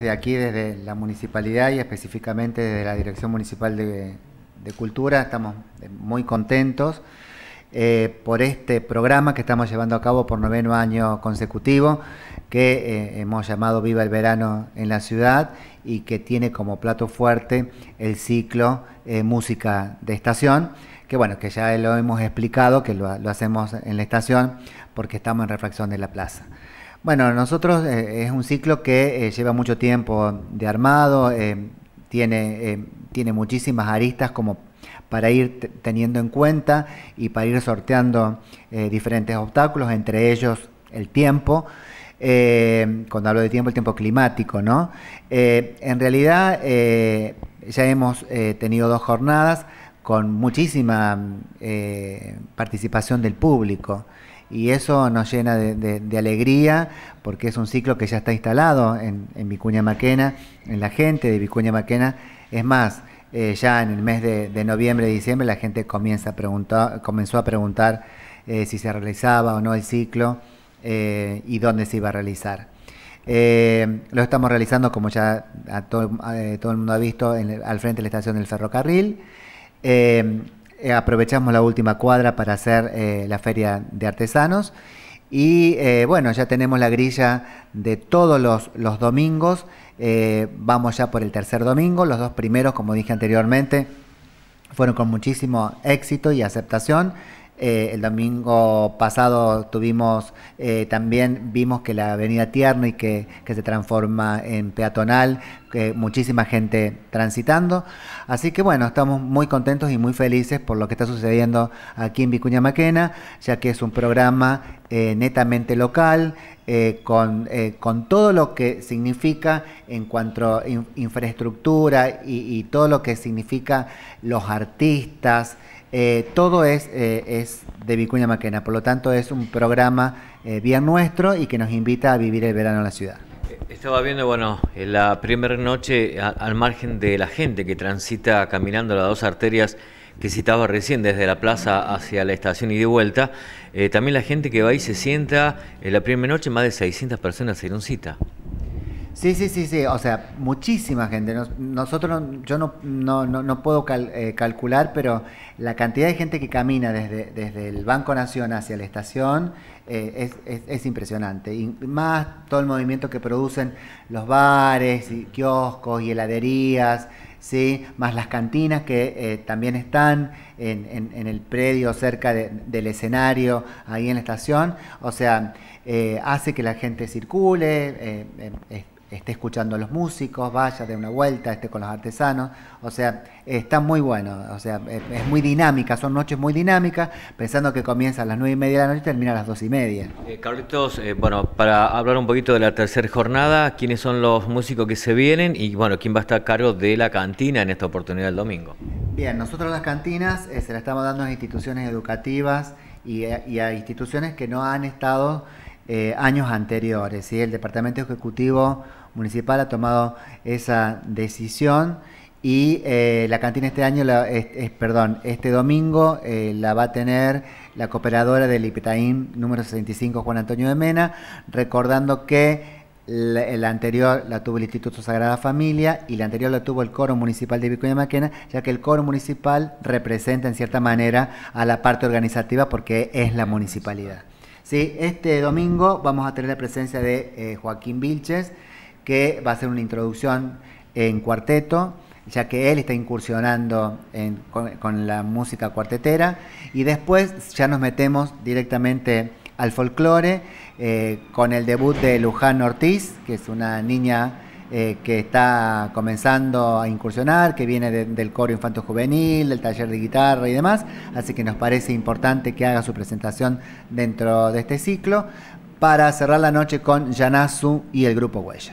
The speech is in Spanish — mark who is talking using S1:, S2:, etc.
S1: De aquí, desde la municipalidad y específicamente desde la Dirección Municipal de, Cultura, estamos eh, muy contentos eh, por este programa que estamos llevando a cabo por noveno año consecutivo, que eh, hemos llamado Viva el Verano en la Ciudad y que tiene como plato fuerte el ciclo Música de Estación, que bueno, que ya lo hemos explicado, que lo, lo hacemos en la estación porque estamos en reflexión de la plaza. Bueno, nosotros eh, es un ciclo que eh, lleva mucho tiempo de armado, eh, tiene, tiene muchísimas aristas como para ir teniendo en cuenta y para ir sorteando diferentes obstáculos, entre ellos el tiempo. cuando hablo de tiempo, el tiempo climático, ¿no? en realidad ya hemos tenido dos jornadas con muchísima participación del público y eso nos llena de, alegría porque es un ciclo que ya está instalado en, Vicuña Maquena, en la gente de Vicuña Maquena. Es más, eh, ya en el mes de, noviembre y diciembre la gente comenzó a preguntar eh, si se realizaba o no el ciclo eh, y dónde se iba a realizar. lo estamos realizando, como ya todo, el mundo ha visto, al frente de la estación del ferrocarril. Eh, aprovechamos la última cuadra para hacer eh, la feria de artesanos. Y eh, bueno, ya tenemos la grilla de todos los, los domingos. vamos ya por el tercer domingo. Los dos primeros, como dije anteriormente, fueron con muchísimo éxito y aceptación. Eh, el domingo pasado tuvimos eh, también vimos que la avenida tierna y que, se transforma en peatonal, que muchísima gente transitando. Así que bueno, estamos muy contentos y muy felices por lo que está sucediendo aquí en Vicuña Maquena, ya que es un programa eh, netamente local, con, con, todo lo que significa en cuanto a infraestructura y, y, todo lo que significa los artistas, eh, todo eh, es, de Vicuña Maquena, por lo tanto es un programa eh, bien nuestro y que nos invita a vivir el verano en la ciudad.
S2: Estaba viendo, bueno, en la primera noche al margen de la gente que transita caminando las dos arterias que citaba recién, desde la plaza hacia la estación y de vuelta, también la gente que va y se sienta, en la primera noche más de 600 personas se un cita.
S1: Sí, sí, sí, sí. O sea, muchísima gente. nosotros, yo no, no, no puedo eh, calcular, pero la cantidad de gente que camina desde, desde el Banco Nación hacia la estación eh, es, es, impresionante. Y más todo el movimiento que producen los bares, y kioscos y heladerías, ¿sí? más las cantinas que eh, también están en, en, el predio cerca del escenario, ahí en la estación. O sea, hace que la gente circule esté escuchando a los músicos, vaya de una vuelta, esté con los artesanos, o sea, está muy bueno, o sea, es, muy dinámica, son noches muy dinámicas, pensando que comienza a las nueve y media de la noche y termina a las dos y media.
S2: Eh, Carlitos, eh, bueno, para hablar un poquito de la tercera jornada, ¿quiénes son los músicos que se vienen y bueno, quién va a estar a cargo de la cantina en esta oportunidad del domingo? Bien, nosotros las
S1: cantinas eh, se las estamos dando a instituciones educativas y a instituciones que no han estado eh, años anteriores. y El Departamento Ejecutivo Municipal ha tomado esa decisión y eh, la cantina este año, es, perdón, este domingo eh, la va a tener la cooperadora del IPTAIN número 65, Juan Antonio de Mena, recordando que la, anterior la tuvo el Instituto Sagrada Familia y la anterior la tuvo el Coro Municipal de Vicuña Maquena, ya que el Coro Municipal representa en cierta manera a la parte organizativa porque es la municipalidad. ¿sí? Este domingo vamos a tener la presencia de eh, Joaquín Vilches, que va a hacer una introducción en cuarteto ya que él está incursionando con, la música cuartetera, y después ya nos metemos directamente al folclore eh, con el debut de Luján Ortiz, que es una niña eh, que está comenzando a incursionar, que viene del coro infanto juvenil, del taller de guitarra y demás, así que nos parece importante que haga su presentación dentro de este ciclo para cerrar la noche con Yanasu y el grupo Huella.